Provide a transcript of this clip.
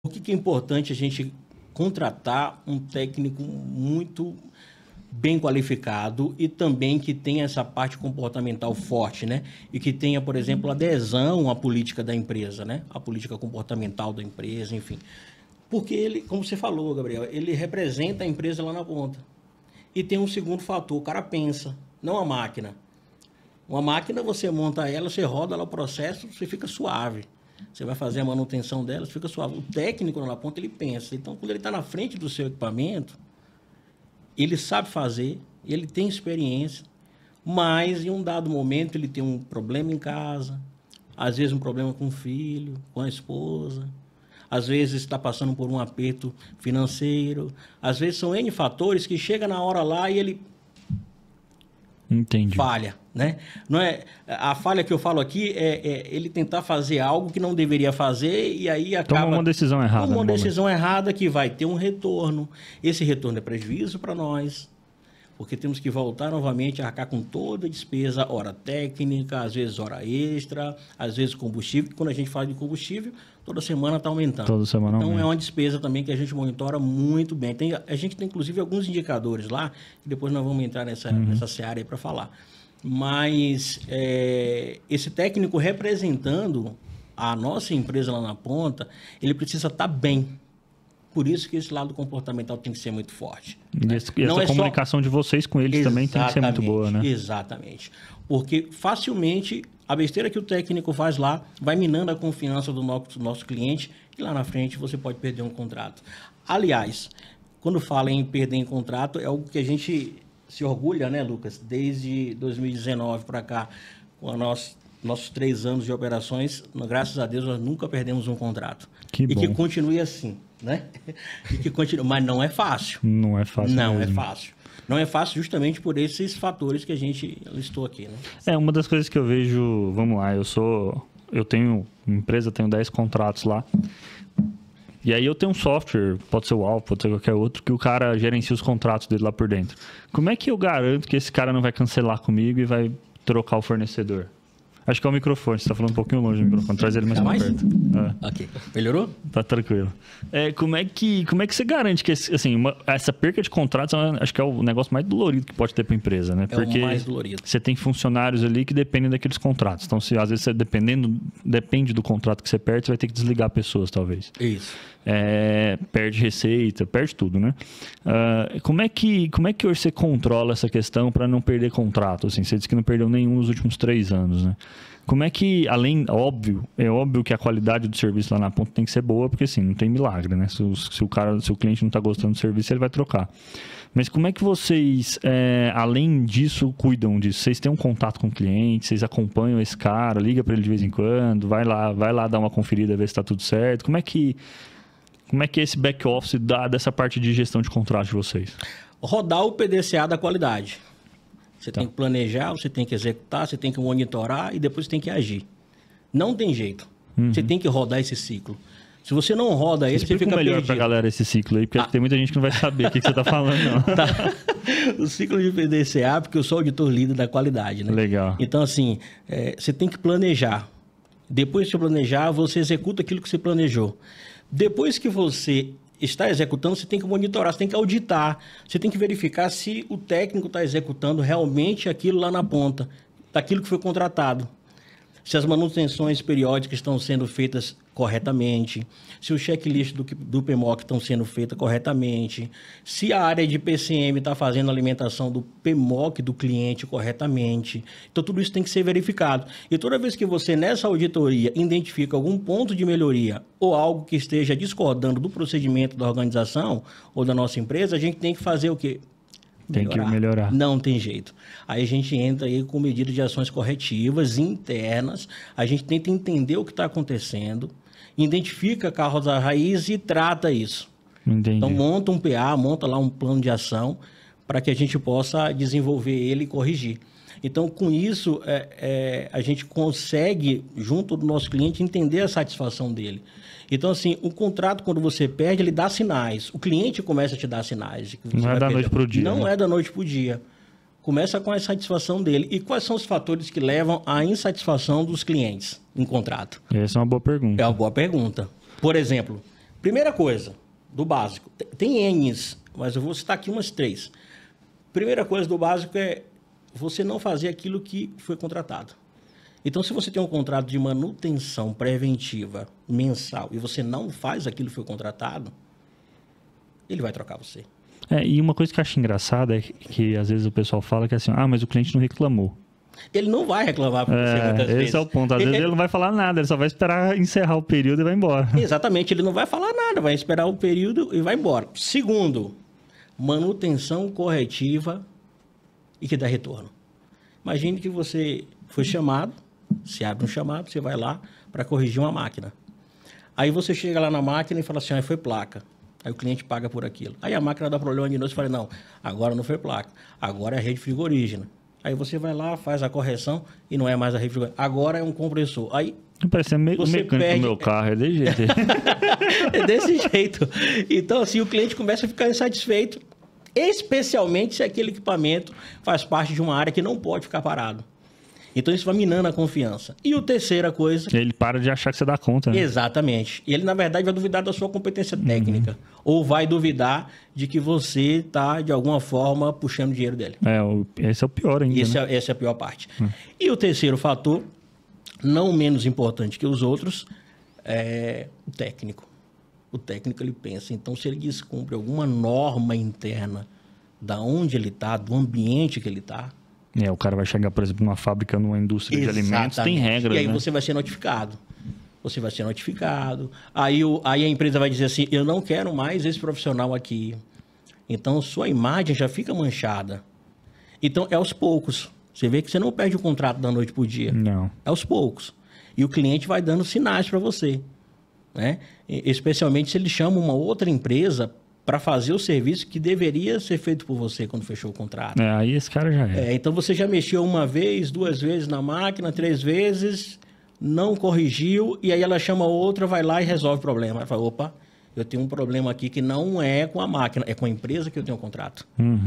Por que, que é importante a gente contratar um técnico muito bem qualificado e também que tenha essa parte comportamental forte, né? E que tenha, por exemplo, adesão à política da empresa, né? A política comportamental da empresa, enfim. Porque ele, como você falou, Gabriel, ele representa a empresa lá na ponta. E tem um segundo fator, o cara pensa, não a máquina. Uma máquina você monta ela, você roda lá o processo, você fica suave. Você vai fazer a manutenção delas, fica suave. O técnico lá na ponta, ele pensa. Então, quando ele está na frente do seu equipamento, ele sabe fazer, ele tem experiência, mas em um dado momento ele tem um problema em casa, às vezes um problema com o filho, com a esposa, às vezes está passando por um aperto financeiro, às vezes são N fatores que chega na hora lá e ele Entendi. falha. Né? Não é, a falha que eu falo aqui é, é, ele tentar fazer algo que não deveria fazer e aí acaba... Toma uma decisão errada. Toma uma decisão momento. errada que vai ter um retorno. Esse retorno é prejuízo para nós, porque temos que voltar novamente a arcar com toda a despesa, hora técnica, às vezes hora extra, às vezes combustível, quando a gente fala de combustível, toda semana está aumentando. Toda semana Então aumenta. é uma despesa também que a gente monitora muito bem. Tem, a gente tem inclusive alguns indicadores lá, que depois nós vamos entrar nessa, uhum. nessa seara aí para falar. Mas é, esse técnico representando a nossa empresa lá na ponta, ele precisa estar tá bem por isso que esse lado comportamental tem que ser muito forte. Né? e, essa é comunicação só... de vocês com eles exatamente, também tem que ser muito boa, né? Exatamente. Porque facilmente a besteira que o técnico faz lá vai minando a confiança do nosso, do nosso cliente e lá na frente você pode perder um contrato. Aliás, quando fala em perder em contrato, é algo que a gente se orgulha, né, Lucas? Desde 2019 para cá, com nós, nossos três anos de operações, graças a Deus, nós nunca perdemos um contrato. Que e bom. que continue assim né? E que continua. Mas não é fácil. Não é fácil. Não é mesmo. é fácil. Não é fácil justamente por esses fatores que a gente listou aqui, né? É, uma das coisas que eu vejo, vamos lá, eu sou. Eu tenho empresa, tenho 10 contratos lá. E aí eu tenho um software, pode ser o Alvo, pode ser qualquer outro, que o cara gerencia os contratos dele lá por dentro. Como é que eu garanto que esse cara não vai cancelar comigo e vai trocar o fornecedor? Acho que é o microfone, você tá falando um pouquinho longe do microfone. Traz ele mais, é mais? perto. É. Ok. Melhorou? Tá tranquilo. É, como, é que, como é que você garante que esse, assim, uma, essa perca de contratos acho que é o negócio mais dolorido que pode ter para a empresa, né? É Porque mais dolorido. você tem funcionários ali que dependem daqueles contratos. Então, se às vezes você dependendo, depende do contrato que você perde, você vai ter que desligar pessoas, talvez. Isso. É, perde receita, perde tudo, né? Uh, como, é que, como é que hoje você controla essa questão para não perder contrato? Assim, você disse que não perdeu nenhum nos últimos três anos, né? Como é que, além, óbvio, é óbvio que a qualidade do serviço lá na ponta tem que ser boa, porque assim, não tem milagre, né? Se o, se o cara, se o cliente não está gostando do serviço, ele vai trocar. Mas como é que vocês, é, além disso, cuidam disso? Vocês têm um contato com o cliente, vocês acompanham esse cara, liga para ele de vez em quando, vai lá, vai lá dar uma conferida, ver se está tudo certo. Como é que como é que esse back office dá dessa parte de gestão de contrato de vocês? Rodar o PDCA da qualidade. Você tá. tem que planejar, você tem que executar, você tem que monitorar e depois você tem que agir. Não tem jeito. Uhum. Você tem que rodar esse ciclo. Se você não roda esse, você fica melhor perdido. melhor pra galera esse ciclo aí, porque ah. tem muita gente que não vai saber o que, que, você está falando, não. Tá. O ciclo de PDCA, porque eu sou auditor líder da qualidade, né? Legal. Então, assim, é, você tem que planejar. Depois de planejar, você executa aquilo que você planejou. Depois que você está executando, você tem que monitorar, você tem que auditar, você tem que verificar se o técnico está executando realmente aquilo lá na ponta, daquilo que foi contratado. Se as manutenções periódicas estão sendo feitas corretamente, se o checklist do, do PMOC estão sendo feita corretamente, se a área de PCM está fazendo a alimentação do PMOC do cliente corretamente. Então, tudo isso tem que ser verificado. E toda vez que você, nessa auditoria, identifica algum ponto de melhoria ou algo que esteja discordando do procedimento da organização ou da nossa empresa, a gente tem que fazer o quê? Melhorar. Tem que melhorar. Não tem jeito. Aí a gente entra aí com medidas de ações corretivas internas, a gente tenta entender o que está acontecendo, identifica carros da raiz e trata isso. Entendi. Então monta um PA, monta lá um plano de ação para que a gente possa desenvolver ele e corrigir. Então, com isso, é, é, a gente consegue, junto do nosso cliente, entender a satisfação dele. Então, assim, o contrato, quando você perde, ele dá sinais. O cliente começa a te dar sinais. Não é da perder. noite para o dia. Não né? é da noite para o dia. Começa com a insatisfação dele. E quais são os fatores que levam à insatisfação dos clientes em contrato? Essa é uma boa pergunta. É uma boa pergunta. Por exemplo, primeira coisa, do básico. Tem N's, mas eu vou citar aqui umas três. Primeira coisa do básico é você não fazer aquilo que foi contratado. Então, se você tem um contrato de manutenção preventiva mensal e você não faz aquilo que foi contratado, ele vai trocar você. É, e uma coisa que eu acho engraçada é que às vezes o pessoal fala que é assim, ah, mas o cliente não reclamou. Ele não vai reclamar você é, muitas esse vezes. Esse é o ponto. Às ele, vezes é ele não vai falar nada, ele só vai esperar encerrar o período e vai embora. Exatamente, ele não vai falar nada, vai esperar o período e vai embora. Segundo, manutenção corretiva e que dá retorno. Imagine que você foi chamado, se abre um chamado, você vai lá para corrigir uma máquina. Aí você chega lá na máquina e fala assim, ah, foi placa. Aí o cliente paga por aquilo. Aí a máquina dá problema de novo, você fala, não, agora não foi placa, agora é a rede frigorígena. Aí você vai lá, faz a correção e não é mais a rede frigorígena. Agora é um compressor. Aí Parece meio mecânico perde... do meu carro, é desse jeito. é desse jeito. Então, assim, o cliente começa a ficar insatisfeito, especialmente se aquele equipamento faz parte de uma área que não pode ficar parado. Então isso vai minando a confiança. E o terceira coisa. Ele para de achar que você dá conta. Né? Exatamente. Ele, na verdade, vai duvidar da sua competência uhum. técnica. Uhum. Ou vai duvidar de que você está, de alguma forma, puxando o dinheiro dele. É, esse é o pior ainda. Esse né? é, essa é a pior parte. Uhum. E o terceiro fator, não menos importante que os outros, é o técnico. O técnico ele pensa. Então, se ele descumpre alguma norma interna da onde ele está, do ambiente que ele está, é, o cara vai chegar, por exemplo, numa fábrica, numa indústria Exatamente. de alimentos, tem regras. E aí né? você vai ser notificado. Você vai ser notificado. Aí, o, aí a empresa vai dizer assim: eu não quero mais esse profissional aqui. Então sua imagem já fica manchada. Então é aos poucos. Você vê que você não perde o contrato da noite para o dia. Não. É aos poucos. E o cliente vai dando sinais para você. Né? Especialmente se ele chama uma outra empresa para fazer o serviço que deveria ser feito por você quando fechou o contrato. É, aí esse cara já é. é. Então você já mexeu uma vez, duas vezes na máquina, três vezes, não corrigiu, e aí ela chama outra, vai lá e resolve o problema. Ela fala, opa, eu tenho um problema aqui que não é com a máquina, é com a empresa que eu tenho o contrato. Uhum.